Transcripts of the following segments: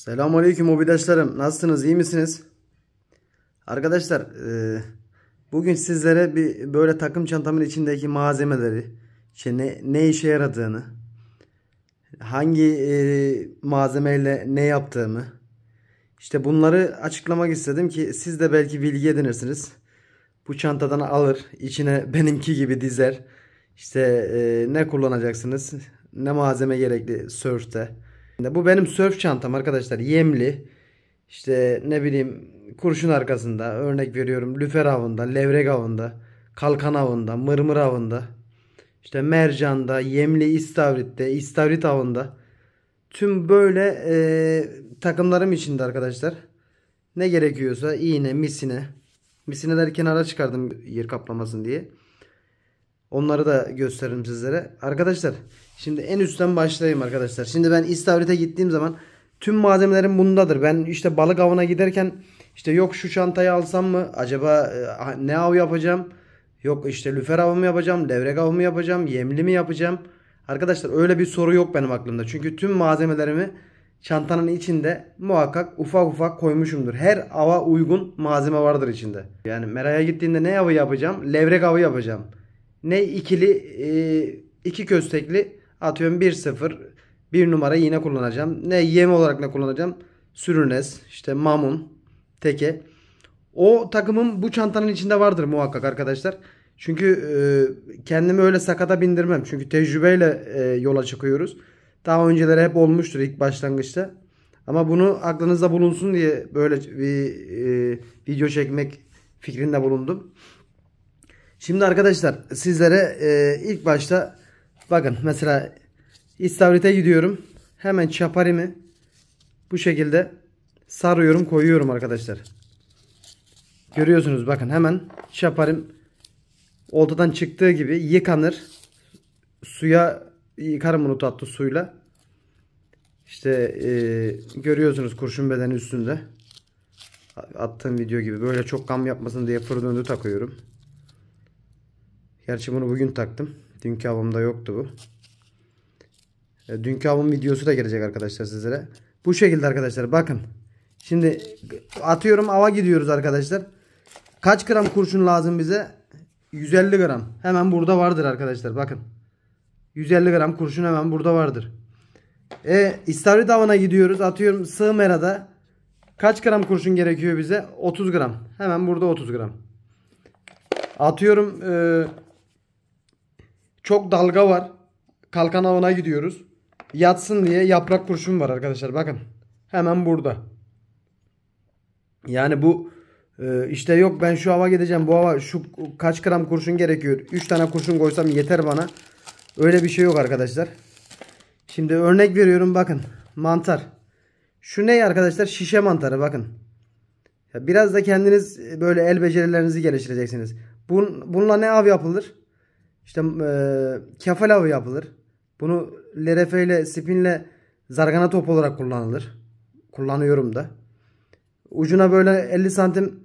Selamun Aleyküm mobildaşlarım. Nasılsınız? İyi misiniz? Arkadaşlar e, bugün sizlere bir böyle takım çantamın içindeki malzemeleri işte ne, ne işe yaradığını hangi e, malzemeyle ne yaptığımı işte bunları açıklamak istedim ki siz de belki bilgi edinirsiniz. Bu çantadan alır içine benimki gibi dizer. işte e, ne kullanacaksınız? Ne malzeme gerekli sörfte bu benim sörf çantam arkadaşlar. Yemli. İşte ne bileyim kurşun arkasında örnek veriyorum lüfer avında, levrek avında, kalkan avında, mırmır avında, işte mercanda, yemli istavritte, istavrit avında tüm böyle e, takımlarım içinde arkadaşlar. Ne gerekiyorsa iğne, misine. Misineleri kenara çıkardım yer kaplamasın diye. Onları da gösterelim sizlere. Arkadaşlar şimdi en üstten başlayayım arkadaşlar. Şimdi ben İstavrit'e gittiğim zaman tüm malzemelerim bundadır. Ben işte balık avına giderken işte yok şu çantayı alsam mı? Acaba e, ne av yapacağım? Yok işte lüfer avı mı yapacağım? Levrek avı mı yapacağım? Yemli mi yapacağım? Arkadaşlar öyle bir soru yok benim aklımda. Çünkü tüm malzemelerimi çantanın içinde muhakkak ufak ufak koymuşumdur. Her ava uygun malzeme vardır içinde. Yani meraya gittiğinde ne avı yapacağım? Levrek avı yapacağım ne ikili e, iki köstekli atıyorum 1-0 bir numara yine kullanacağım. Ne yem olarak ne kullanacağım? Sürünes, işte Mamun, Teke. O takımın bu çantanın içinde vardır muhakkak arkadaşlar. Çünkü e, kendimi öyle sakata bindirmem. Çünkü tecrübeyle e, yola çıkıyoruz. Daha önceleri hep olmuştur ilk başlangıçta. Ama bunu aklınızda bulunsun diye böyle bir e, video çekmek fikrinde bulundum. Şimdi arkadaşlar sizlere e, ilk başta bakın mesela istavrite gidiyorum. Hemen çaparimi bu şekilde sarıyorum koyuyorum arkadaşlar. Görüyorsunuz bakın hemen çaparim oltadan çıktığı gibi yıkanır. Suya yıkarım bunu tatlı suyla. İşte e, görüyorsunuz kurşun bedeni üstünde. Attığım video gibi. Böyle çok kam yapmasın diye fırın önü takıyorum. Gerçi bunu bugün taktım. Dünkü avımda yoktu bu. E, dünkü avım videosu da gelecek arkadaşlar sizlere. Bu şekilde arkadaşlar bakın. Şimdi atıyorum ava gidiyoruz arkadaşlar. Kaç gram kurşun lazım bize? 150 gram. Hemen burada vardır arkadaşlar bakın. 150 gram kurşun hemen burada vardır. E, istavrit avına gidiyoruz. Atıyorum Sığmerada. Kaç gram kurşun gerekiyor bize? 30 gram. Hemen burada 30 gram. Atıyorum e, çok dalga var. Kalkan avına gidiyoruz. Yatsın diye yaprak kurşun var arkadaşlar. Bakın. Hemen burada. Yani bu e, işte yok ben şu hava gideceğim. Bu hava şu kaç gram kurşun gerekiyor. 3 tane kurşun koysam yeter bana. Öyle bir şey yok arkadaşlar. Şimdi örnek veriyorum bakın. Mantar. Şu ne arkadaşlar? Şişe mantarı bakın. Biraz da kendiniz böyle el becerilerinizi geliştireceksiniz. Bununla ne av yapılır? İşte e, kefal avı yapılır. Bunu LRF ile spinle zargana top olarak kullanılır. Kullanıyorum da. Ucuna böyle 50 santim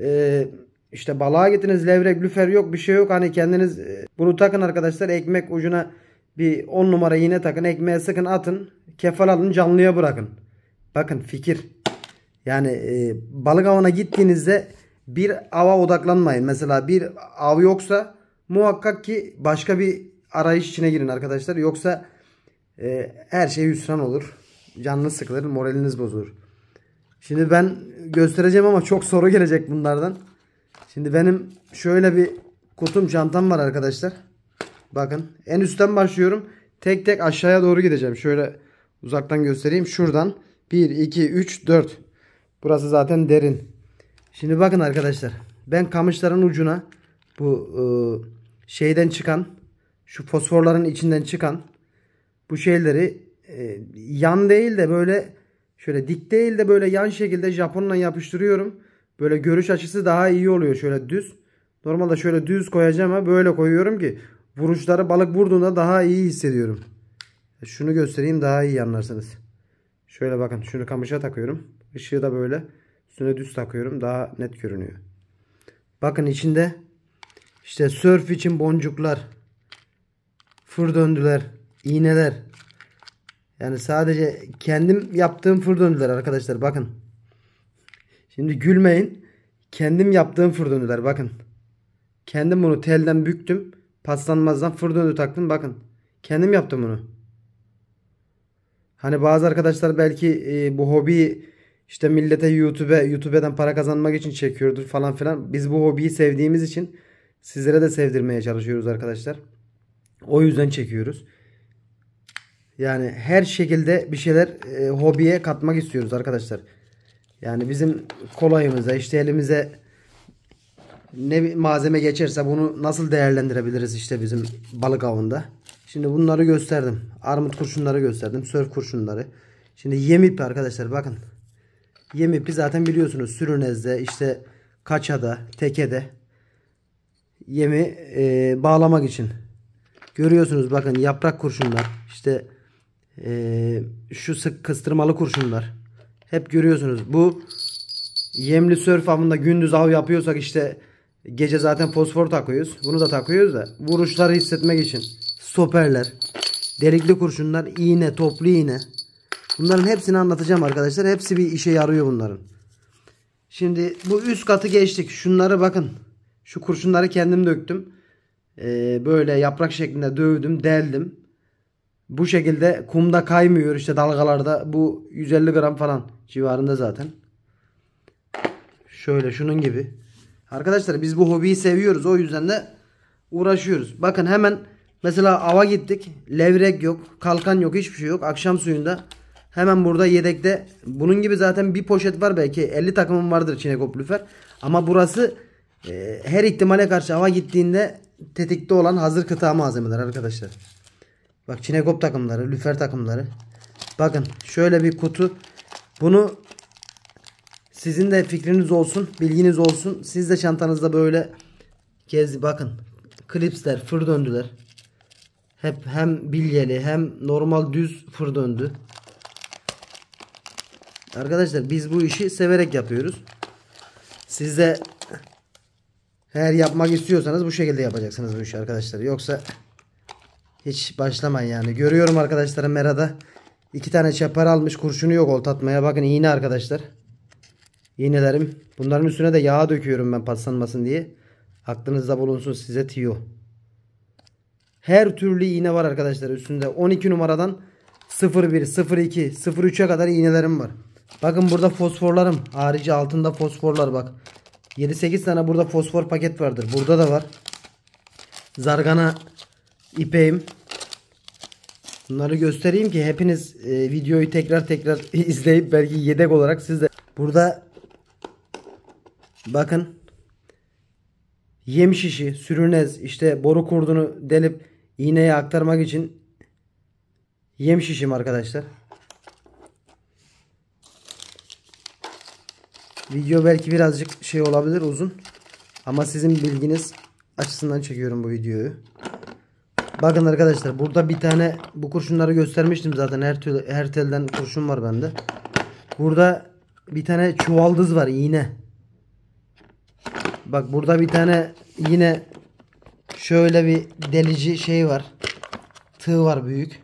e, işte balığa gittiniz levrek lüfer yok bir şey yok. Hani kendiniz e, bunu takın arkadaşlar. Ekmek ucuna bir 10 numara yine takın. Ekmeğe sıkın atın. Kefal alın canlıya bırakın. Bakın fikir. Yani e, balık avına gittiğinizde bir ava odaklanmayın. Mesela bir av yoksa Muhakkak ki başka bir arayış içine girin arkadaşlar. Yoksa e, her şey hüsran olur. Canınız sıkılır, moraliniz bozulur. Şimdi ben göstereceğim ama çok soru gelecek bunlardan. Şimdi benim şöyle bir kutum çantam var arkadaşlar. Bakın en üstten başlıyorum. Tek tek aşağıya doğru gideceğim. Şöyle uzaktan göstereyim. Şuradan 1, 2, 3, 4. Burası zaten derin. Şimdi bakın arkadaşlar. Ben kamışların ucuna bu ıı, şeyden çıkan şu fosforların içinden çıkan bu şeyleri e, yan değil de böyle şöyle dik değil de böyle yan şekilde Japonla yapıştırıyorum. Böyle görüş açısı daha iyi oluyor şöyle düz. Normalde şöyle düz koyacağım ama böyle koyuyorum ki vuruşları balık vurduğunda daha iyi hissediyorum. Şunu göstereyim daha iyi anlarsınız. Şöyle bakın şunu kamışa takıyorum. Işığı da böyle üstüne düz takıyorum daha net görünüyor. Bakın içinde işte sörf için boncuklar, fır döndüler, iğneler. Yani sadece kendim yaptığım fır döndüler arkadaşlar bakın. Şimdi gülmeyin. Kendim yaptığım fır döndüler bakın. Kendim bunu telden büktüm. Paslanmazdan fır döndü taktım bakın. Kendim yaptım bunu. Hani bazı arkadaşlar belki e, bu hobiyi işte millete YouTube'e YouTube'den para kazanmak için çekiyordur falan filan. Biz bu hobiyi sevdiğimiz için Sizlere de sevdirmeye çalışıyoruz arkadaşlar. O yüzden çekiyoruz. Yani her şekilde bir şeyler e, hobiye katmak istiyoruz arkadaşlar. Yani bizim kolayımıza işte elimize ne malzeme geçerse bunu nasıl değerlendirebiliriz işte bizim balık avında. Şimdi bunları gösterdim. Armut kurşunları gösterdim. Sörf kurşunları. Şimdi yem ipi arkadaşlar bakın. Yem ipi zaten biliyorsunuz sürünezde işte kaçada tekede yemi e, bağlamak için. Görüyorsunuz bakın yaprak kurşunlar işte e, şu sık kıstırmalı kurşunlar. Hep görüyorsunuz bu yemli sörf avında gündüz av yapıyorsak işte gece zaten fosfor takıyoruz. Bunu da takıyoruz da vuruşları hissetmek için. Stoperler, delikli kurşunlar, iğne, toplu iğne. Bunların hepsini anlatacağım arkadaşlar. Hepsi bir işe yarıyor bunların. Şimdi bu üst katı geçtik. Şunları bakın. Şu kurşunları kendim döktüm. Ee, böyle yaprak şeklinde dövdüm, deldim. Bu şekilde kumda kaymıyor işte dalgalarda. Bu 150 gram falan civarında zaten. Şöyle şunun gibi. Arkadaşlar biz bu hobiyi seviyoruz. O yüzden de uğraşıyoruz. Bakın hemen mesela ava gittik. Levrek yok. Kalkan yok. Hiçbir şey yok. Akşam suyunda hemen burada yedekte. Bunun gibi zaten bir poşet var belki. 50 takımım vardır Çinekop Lüfer. Ama burası e, her ihtimale karşı hava gittiğinde tetikte olan hazır kıta malzemeler arkadaşlar. Bak çinekop takımları, lüfer takımları. Bakın şöyle bir kutu. Bunu sizin de fikriniz olsun, bilginiz olsun. Siz de çantanızda böyle gez bakın. Klipsler, fır döndüler. Hep hem bilyeli hem normal düz fır döndü. Arkadaşlar biz bu işi severek yapıyoruz. Siz eğer yapmak istiyorsanız bu şekilde yapacaksınız bu işi arkadaşlar. Yoksa hiç başlamayın yani. Görüyorum arkadaşlarım merada iki tane çapar almış kurşunu yok olt atmaya. Bakın iğne arkadaşlar. İğnelerim. Bunların üstüne de yağ döküyorum ben paslanmasın diye. Aklınızda bulunsun size tiyo. Her türlü iğne var arkadaşlar üstünde. 12 numaradan 01, 02, 03'e kadar iğnelerim var. Bakın burada fosforlarım. Harici altında fosforlar bak. 7-8 tane burada fosfor paket vardır. Burada da var. Zargana ipeğim. Bunları göstereyim ki hepiniz e, videoyu tekrar tekrar izleyip belki yedek olarak siz de burada bakın yem şişi, sürünez işte boru kurdunu delip iğneye aktarmak için yem şişim arkadaşlar. Video belki birazcık şey olabilir uzun. Ama sizin bilginiz açısından çekiyorum bu videoyu. Bakın arkadaşlar burada bir tane bu kurşunları göstermiştim zaten. Her, tül, her telden kurşun var bende. Burada bir tane çuvaldız var iğne. Bak burada bir tane yine şöyle bir delici şey var. Tığ var büyük.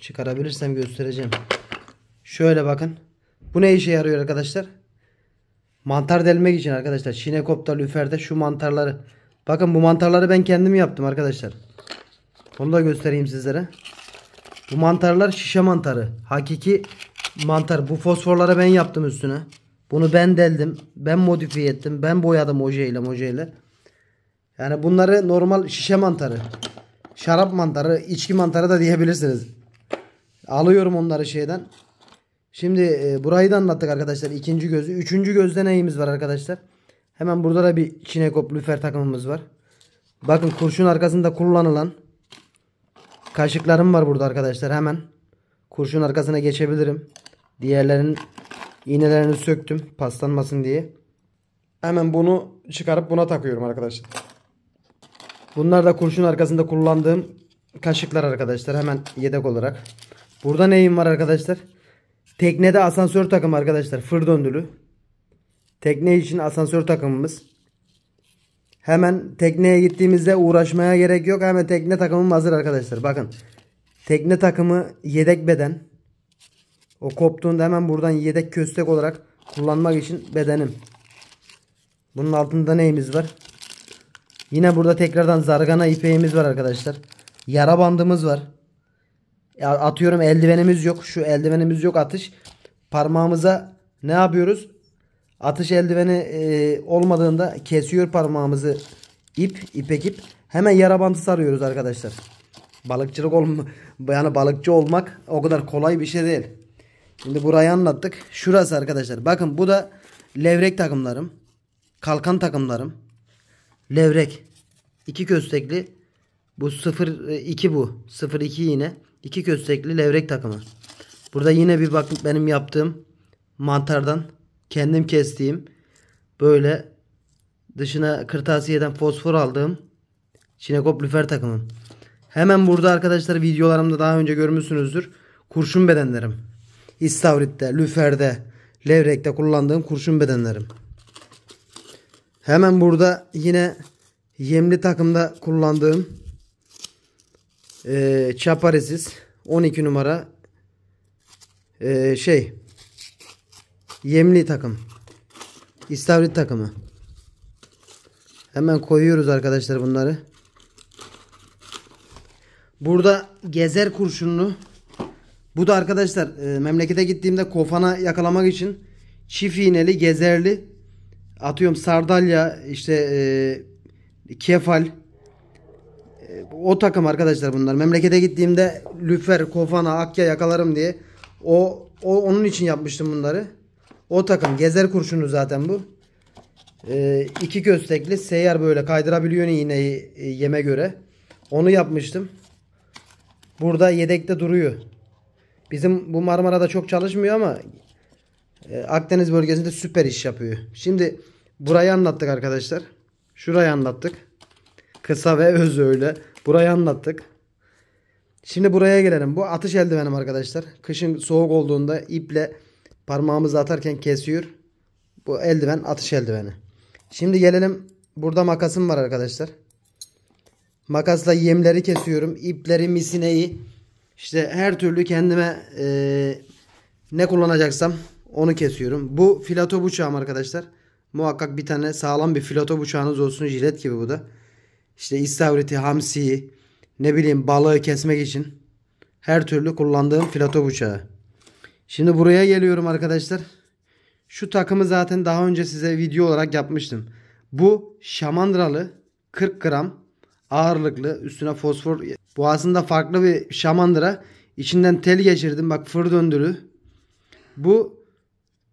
Çıkarabilirsem göstereceğim. Şöyle bakın. Bu ne işe yarıyor arkadaşlar? Mantar delmek için arkadaşlar. Şinekopta, lüferde şu mantarları. Bakın bu mantarları ben kendim yaptım arkadaşlar. Onu da göstereyim sizlere. Bu mantarlar şişe mantarı. Hakiki mantar. Bu fosforları ben yaptım üstüne. Bunu ben deldim. Ben modifiye ettim. Ben boyadım ojeyle mojeyle. Yani bunları normal şişe mantarı. Şarap mantarı, içki mantarı da diyebilirsiniz. Alıyorum onları şeyden. Şimdi e, burayı da anlattık arkadaşlar. İkinci gözü. Üçüncü gözde neyimiz var arkadaşlar? Hemen burada da bir Çinekop lüfer takımımız var. Bakın kurşun arkasında kullanılan kaşıklarım var burada arkadaşlar. Hemen kurşun arkasına geçebilirim. Diğerlerin iğnelerini söktüm paslanmasın diye. Hemen bunu çıkarıp buna takıyorum arkadaşlar. Bunlar da kurşun arkasında kullandığım kaşıklar arkadaşlar. Hemen yedek olarak. Burada neyim var arkadaşlar? Teknede asansör takım arkadaşlar. Fır döndülü. Tekne için asansör takımımız. Hemen tekneye gittiğimizde uğraşmaya gerek yok. Hemen tekne takımım hazır arkadaşlar. Bakın. Tekne takımı yedek beden. O koptuğunda hemen buradan yedek köstek olarak kullanmak için bedenim. Bunun altında neyimiz var? Yine burada tekrardan zargana ipeğimiz var arkadaşlar. Yara bandımız var atıyorum eldivenimiz yok. Şu eldivenimiz yok atış. Parmağımıza ne yapıyoruz? Atış eldiveni e, olmadığında kesiyor parmağımızı ip, ipek ip. Hemen yara bandı sarıyoruz arkadaşlar. Balıkçılık olma, yani balıkçı olmak o kadar kolay bir şey değil. Şimdi burayı anlattık. Şurası arkadaşlar. Bakın bu da levrek takımlarım. Kalkan takımlarım. Levrek. iki köstekli. Bu 0 2 e, bu. 0 2 yine. İki köstekli levrek takımı. Burada yine bir bakın benim yaptığım mantardan kendim kestiğim böyle dışına kırtasiyeden fosfor aldığım Çinekop lüfer takımı. Hemen burada arkadaşlar videolarımda daha önce görmüşsünüzdür. Kurşun bedenlerim. İstavrit'te, lüferde, levrekte kullandığım kurşun bedenlerim. Hemen burada yine yemli takımda kullandığım e, Çaparesiz 12 numara e, şey Yemli takım İstavrit takımı Hemen koyuyoruz arkadaşlar bunları Burada gezer kurşunlu Bu da arkadaşlar e, memlekete gittiğimde kofana yakalamak için Çift iğneli gezerli Atıyorum sardalya işte e, kefal o takım arkadaşlar bunlar. Memlekete gittiğimde Lüfer, Kofana, Akya yakalarım diye. O, o onun için yapmıştım bunları. O takım gezer kurşunu zaten bu. Ee, iki köstekli seyyar böyle kaydırabiliyor iğneyi e, yeme göre. Onu yapmıştım. Burada yedekte duruyor. Bizim bu Marmara'da çok çalışmıyor ama e, Akdeniz bölgesinde süper iş yapıyor. Şimdi burayı anlattık arkadaşlar. Şurayı anlattık. Kısa ve öz öyle. Burayı anlattık. Şimdi buraya gelelim. Bu atış eldivenim arkadaşlar. Kışın soğuk olduğunda iple parmağımızı atarken kesiyor. Bu eldiven atış eldiveni. Şimdi gelelim. Burada makasım var arkadaşlar. Makasla yemleri kesiyorum. İpleri, misineyi. İşte her türlü kendime e, ne kullanacaksam onu kesiyorum. Bu filato bıçağım arkadaşlar. Muhakkak bir tane sağlam bir filato bıçağınız olsun. Jilet gibi bu da işte istavriti, hamsiyi, ne bileyim balığı kesmek için her türlü kullandığım filato bıçağı. Şimdi buraya geliyorum arkadaşlar. Şu takımı zaten daha önce size video olarak yapmıştım. Bu şamandralı 40 gram ağırlıklı üstüne fosfor. Bu aslında farklı bir şamandıra. İçinden tel geçirdim bak fır döndürü. Bu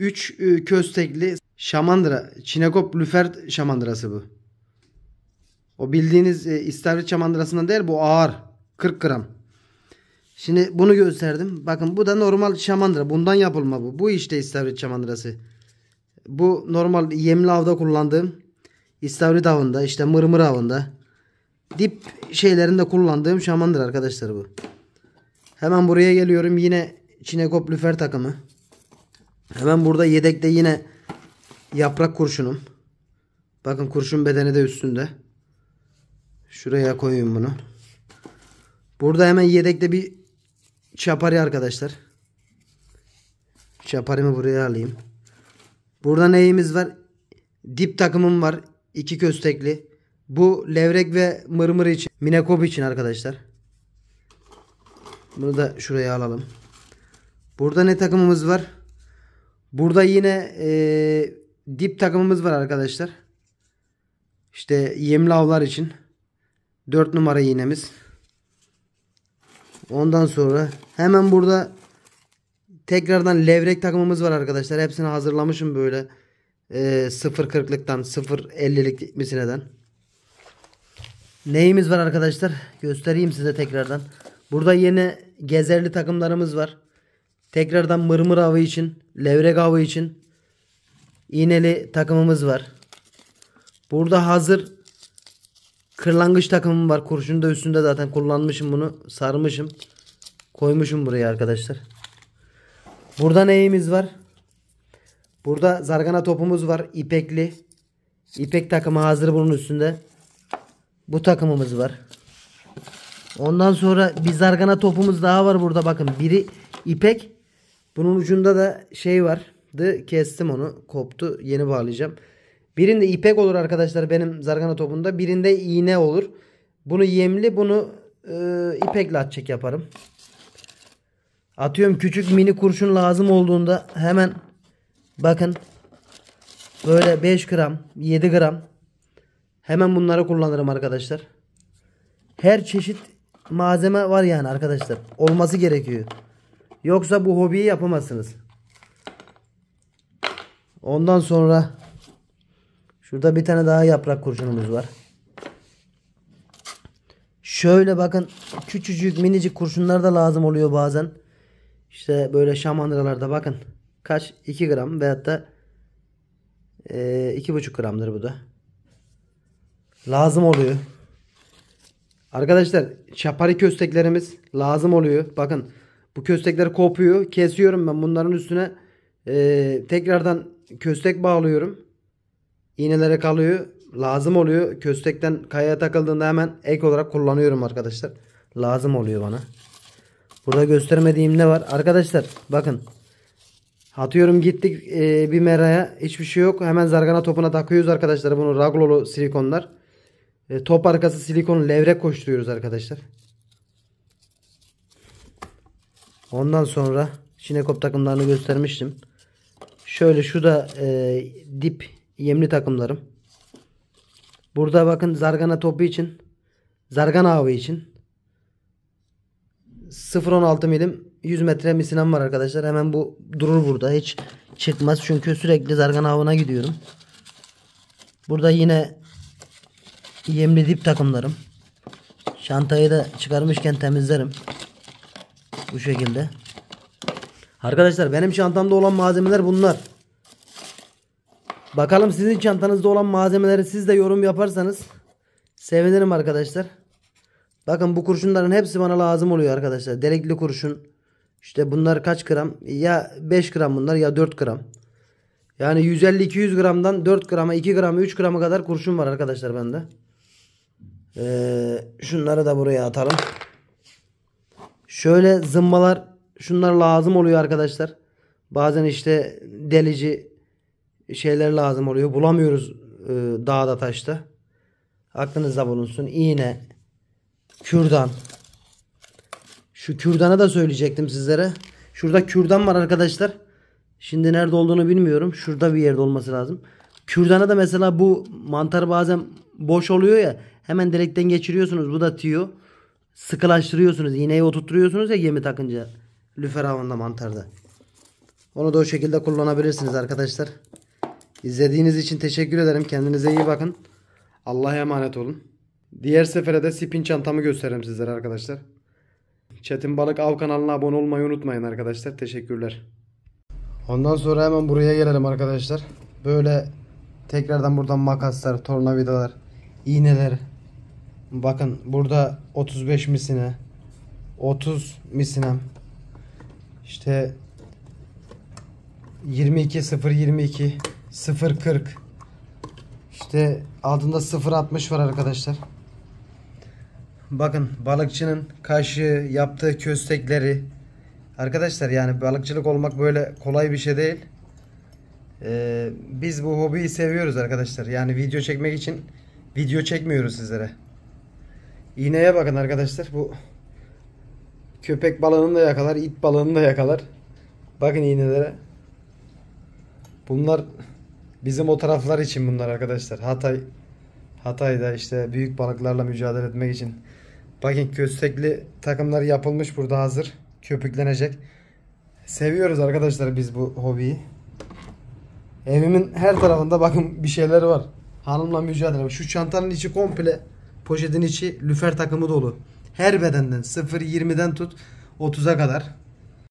3 e, köstekli şamandıra. Çinekop lüfer şamandırası bu. O bildiğiniz e, istavrit çamandırasından değil bu ağır. 40 gram. Şimdi bunu gösterdim. Bakın bu da normal şamandıra. Bundan yapılma bu. Bu işte istavrit şamandırası. Bu normal yemli avda kullandığım istavrit avında işte mırmır avında dip şeylerinde kullandığım şamandır arkadaşlar bu. Hemen buraya geliyorum. Yine çinekop lüfer takımı. Hemen burada yedekte yine yaprak kurşunum. Bakın kurşun bedeni de üstünde. Şuraya koyayım bunu. Burada hemen yedekte bir çaparı arkadaşlar. Çaparımı buraya alayım. Burada neyimiz var? Dip takımım var. İki köstekli. Bu levrek ve mırmır için. Minekop için arkadaşlar. Bunu da şuraya alalım. Burada ne takımımız var? Burada yine e, dip takımımız var arkadaşlar. İşte yemli avlar için. 4 numara iğnemiz. Ondan sonra hemen burada tekrardan levrek takımımız var arkadaşlar. Hepsini hazırlamışım böyle. E, 0.40'lıktan 0.50'lik misineden. Neyimiz var arkadaşlar? Göstereyim size tekrardan. Burada yeni gezerli takımlarımız var. Tekrardan mırmır avı için, levrek avı için iğneli takımımız var. Burada hazır Kırlangıç takımım var. Kurşun da üstünde zaten kullanmışım bunu. Sarmışım. Koymuşum buraya arkadaşlar. Burada neyimiz var? Burada zargana topumuz var. İpekli. İpek takımı hazır bunun üstünde. Bu takımımız var. Ondan sonra bir zargana topumuz daha var burada. Bakın biri ipek. Bunun ucunda da şey vardı. Kestim onu. Koptu. Yeni bağlayacağım. Birinde ipek olur arkadaşlar benim zargana topunda. Birinde iğne olur. Bunu yemli bunu e, ipekle atçık yaparım. Atıyorum küçük mini kurşun lazım olduğunda hemen bakın böyle 5 gram 7 gram hemen bunları kullanırım arkadaşlar. Her çeşit malzeme var yani arkadaşlar. Olması gerekiyor. Yoksa bu hobiyi yapamazsınız. Ondan sonra Şurada bir tane daha yaprak kurşunumuz var. Şöyle bakın küçücük minicik kurşunlar da lazım oluyor bazen. İşte böyle şamandıralarda bakın. Kaç? 2 gram veyahut da e, iki buçuk gramdır bu da. Lazım oluyor. Arkadaşlar çapari kösteklerimiz lazım oluyor. Bakın bu köstekler kopuyor. Kesiyorum ben bunların üstüne e, tekrardan köstek bağlıyorum iğnelere kalıyor. Lazım oluyor. Köstekten kayaya takıldığında hemen ek olarak kullanıyorum arkadaşlar. Lazım oluyor bana. Burada göstermediğim ne var? Arkadaşlar bakın. Atıyorum gittik e, bir meraya. Hiçbir şey yok. Hemen zargana topuna takıyoruz arkadaşlar. Bunu raglolu silikonlar. E, top arkası silikon levrek koşturuyoruz arkadaşlar. Ondan sonra Şinekop takımlarını göstermiştim. Şöyle şu da e, dip yemli takımlarım. Burada bakın Zargana topu için. Zargana avı için. 0.16 milim 100 metre misinem var arkadaşlar. Hemen bu durur burada. Hiç çıkmaz. Çünkü sürekli Zargana avına gidiyorum. Burada yine yemli dip takımlarım. Çantayı da çıkarmışken temizlerim. Bu şekilde. Arkadaşlar benim çantamda olan malzemeler bunlar. Bakalım sizin çantanızda olan malzemeleri siz de yorum yaparsanız sevinirim arkadaşlar. Bakın bu kurşunların hepsi bana lazım oluyor arkadaşlar. Delikli kurşun. İşte bunlar kaç gram? Ya 5 gram bunlar ya 4 gram. Yani 150-200 gramdan 4 grama 2 grama 3 grama kadar kurşun var arkadaşlar bende. Ee, şunları da buraya atalım. Şöyle zımbalar şunlar lazım oluyor arkadaşlar. Bazen işte delici şeyler lazım oluyor. Bulamıyoruz e, dağda taşta. Aklınızda bulunsun. İğne, kürdan. Şu kürdana da söyleyecektim sizlere. Şurada kürdan var arkadaşlar. Şimdi nerede olduğunu bilmiyorum. Şurada bir yerde olması lazım. Kürdana da mesela bu mantar bazen boş oluyor ya. Hemen direkten geçiriyorsunuz. Bu da tüyo. Sıkılaştırıyorsunuz. İğneyi oturtuyorsunuz ya gemi takınca. Lüfer avında mantarda. Onu da o şekilde kullanabilirsiniz arkadaşlar. İzlediğiniz için teşekkür ederim. Kendinize iyi bakın. Allah'a emanet olun. Diğer sefere de spin çantamı gösteririm sizlere arkadaşlar. Çetin Balık Av kanalına abone olmayı unutmayın arkadaşlar. Teşekkürler. Ondan sonra hemen buraya gelelim arkadaşlar. Böyle tekrardan buradan makaslar, tornavidalar, iğneler. Bakın burada 35 misine, 30 misinem. İşte 22 0 22 0.40 işte altında 0.60 var arkadaşlar. Bakın balıkçının kaşı yaptığı köstekleri arkadaşlar yani balıkçılık olmak böyle kolay bir şey değil. Ee, biz bu hobiyi seviyoruz arkadaşlar. Yani video çekmek için video çekmiyoruz sizlere. İğneye bakın arkadaşlar. Bu köpek balığını da yakalar, it balığını da yakalar. Bakın iğnelere. Bunlar Bizim o taraflar için bunlar arkadaşlar. Hatay Hatay'da işte büyük balıklarla mücadele etmek için. Bakın köstekli takımlar yapılmış burada hazır. Köpüklenecek. Seviyoruz arkadaşlar biz bu hobiyi. Evimin her tarafında bakın bir şeyler var. Hanımla mücadele. Şu çantanın içi komple poşetin içi lüfer takımı dolu. Her bedenden 0-20'den tut 30'a kadar.